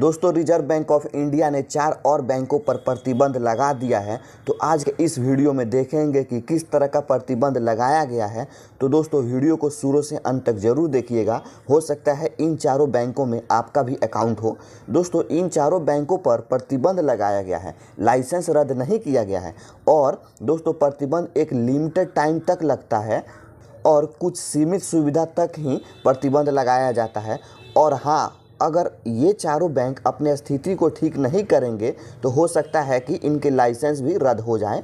दोस्तों reserve bank of India ने चार और बैंकों पर प्रतिबंध लगा दिया है तो आज के इस वीडियो में देखेंगे कि किस तरह का प्रतिबंध लगाया गया है तो दोस्तों वीडियो को शुरू से अंत तक जरूर देखिएगा हो सकता है इन चारों बैंकों में आपका भी अकाउंट हो दोस्तों इन चारों बैंकों पर प्रतिबंध लगाया गया है लाइसेंस रद्द नहीं किया गया है और दोस्तों प्रतिबंध एक लिमिटेड टाइम तक लगता है और कुछ सीमित सुविधा तक ही प्रतिबंध लगाया जाता है और हाँ अगर ये चारों बैंक अपने स्थिति को ठीक नहीं करेंगे तो हो सकता है कि इनके लाइसेंस भी रद्द हो जाएं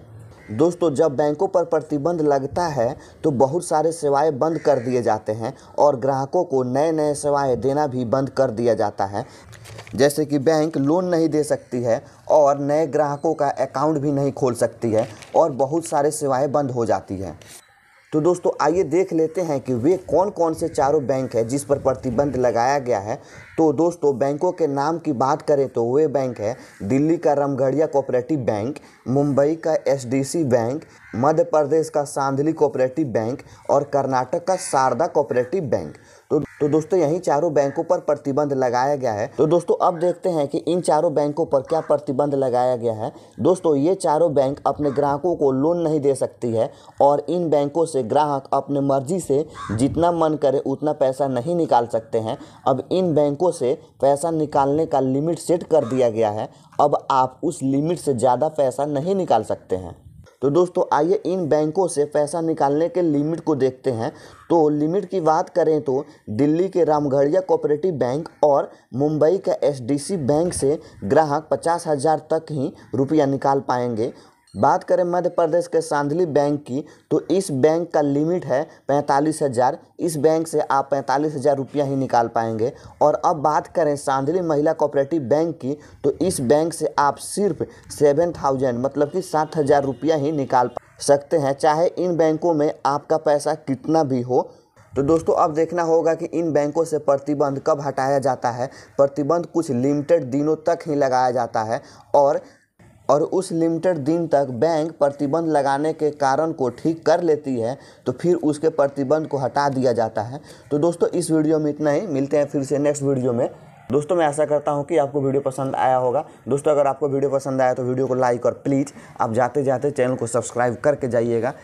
दोस्तों जब बैंकों पर प्रतिबंध लगता है तो बहुत सारे सेवाएं बंद कर दिए जाते हैं और ग्राहकों को नए नए सेवाएं देना भी बंद कर दिया जाता है जैसे कि बैंक लोन नहीं दे सकती है और नए ग्राहकों का अकाउंट भी नहीं खोल सकती है और बहुत सारे सेवाएं बंद हो जाती हैं तो दोस्तों आइए देख लेते हैं कि वे कौन कौन से चारों बैंक है जिस पर प्रतिबंध लगाया गया है तो दोस्तों बैंकों के नाम की बात करें तो वे बैंक है दिल्ली का रामगढ़िया कोऑपरेटिव बैंक मुंबई का एसडीसी बैंक मध्य प्रदेश का सांधली कोऑपरेटिव बैंक और कर्नाटक का शारदा कोऑपरेटिव बैंक तो तो दोस्तों यही चारों बैंकों पर प्रतिबंध लगाया गया है तो दोस्तों अब देखते हैं कि इन चारों बैंकों पर क्या प्रतिबंध लगाया गया है दोस्तों ये चारों बैंक अपने ग्राहकों को लोन नहीं दे सकती है और इन बैंकों से ग्राहक अपने मर्जी से जितना मन करे उतना पैसा नहीं निकाल सकते हैं अब इन बैंकों से पैसा निकालने का लिमिट सेट कर दिया गया है अब आप उस लिमिट से ज़्यादा पैसा नहीं निकाल सकते हैं तो दोस्तों आइए इन बैंकों से पैसा निकालने के लिमिट को देखते हैं तो लिमिट की बात करें तो दिल्ली के रामगढ़िया कोऑपरेटिव बैंक और मुंबई का एसडीसी बैंक से ग्राहक पचास हज़ार तक ही रुपया निकाल पाएंगे बात करें मध्य प्रदेश के सांधली बैंक की तो इस बैंक का लिमिट है पैंतालीस हज़ार इस बैंक से आप पैंतालीस हज़ार रुपया ही निकाल पाएंगे और अब बात करें सांधली महिला कोऑपरेटिव बैंक की तो इस बैंक से आप सिर्फ सेवन थाउजेंड मतलब कि सात हज़ार रुपया ही निकाल सकते हैं चाहे इन बैंकों में आपका पैसा कितना भी हो तो दोस्तों अब देखना होगा कि इन बैंकों से प्रतिबंध कब हटाया जाता है प्रतिबंध कुछ लिमिटेड दिनों तक ही लगाया जाता है और और उस लिमिटेड दिन तक बैंक प्रतिबंध लगाने के कारण को ठीक कर लेती है तो फिर उसके प्रतिबंध को हटा दिया जाता है तो दोस्तों इस वीडियो में इतना ही मिलते हैं फिर से नेक्स्ट वीडियो में दोस्तों मैं ऐसा करता हूँ कि आपको वीडियो पसंद आया होगा दोस्तों अगर आपको वीडियो पसंद आया तो वीडियो को लाइक और प्लीज़ आप जाते जाते चैनल को सब्सक्राइब करके जाइएगा